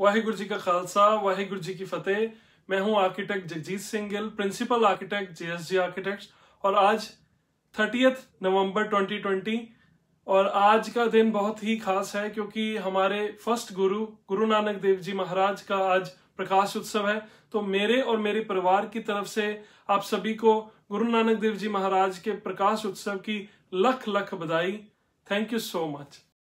वाहिगुरु जी का खालसा वाहिगुरु जी की फतेह मैं हूं architect Jagjit Singh Gill principal architect JSG architects और आज थर्टी नवंबर 2020 और आज का दिन बहुत ही खास है क्योंकि हमारे फर्स्ट गुरु गुरु नानक देव जी महाराज का आज प्रकाश उत्सव है तो मेरे और मेरे परिवार की तरफ से आप सभी को गुरु नानक देव जी महाराज के प्रकाश उत्सव की लख लख बधाई थैंक यू सो मच